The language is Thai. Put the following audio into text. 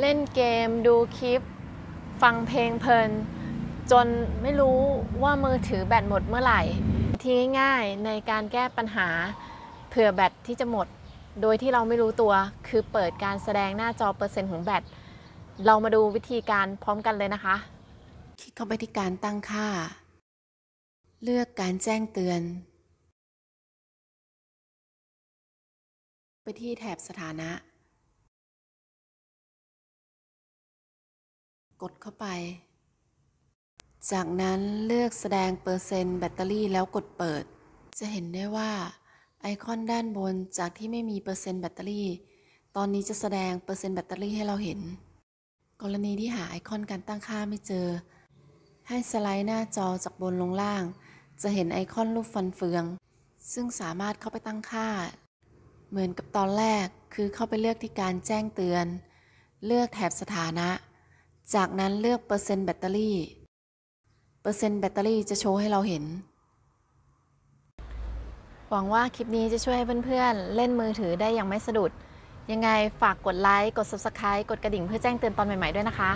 เล่นเกมดูคลิป ฟังเพลงเพลิน จนไม่รู้ว่ามือถือแบตหมดเมื่อไหร่ ที่ง่ายๆ ในการแก้ปัญหาเผื่อแบตที่จะหมด โดยที่เราไม่รู้ตัวคือเปิดการแสดงหน้าจอเปอร์เซ็นต์ของแบต เรามาดูวิธีการพร้อมกันเลยนะคะ คลิกเข้าไปที่การตั้งค่า เลือกการแจ้งเตือน ไปที่แถบสถานะกดเข้าไป จากนั้นเลือกแสดงเปอร์เซ็นต์แบตเตอรี่แล้วกดเปิด จะเห็นได้ว่า ไอคอนด้านบนจากที่ไม่มีเปอร์เซ็นต์แบตเตอรี่ ตอนนี้จะแสดงเปอร์เซ็นต์แบตเตอรี่ให้เราเห็น กรณีที่หาไอคอนการตั้งค่าไม่เจอ ให้สไลด์หน้าจอจากบนลงล่าง จะเห็นไอคอนรูปฟันเฟือง ซึ่งสามารถเข้าไปตั้งค่า เหมือนกับตอนแรก คือเข้าไปเลือกที่การแจ้งเตือน เลือกแถบสถานะจากนั้นเลือกเปอร์เซ็นต์แบตเตอรี่ เปอร์เซ็นต์แบตเตอรี่จะโชว์ให้เราเห็น หวังว่าคลิปนี้จะช่วยให้เพื่อนๆ เล่นมือถือได้อย่างไม่สะดุด ยังไงฝากกดไลค์ กด Subscribe กดกระดิ่งเพื่อแจ้งเตือนตอนใหม่ๆด้วยนะคะ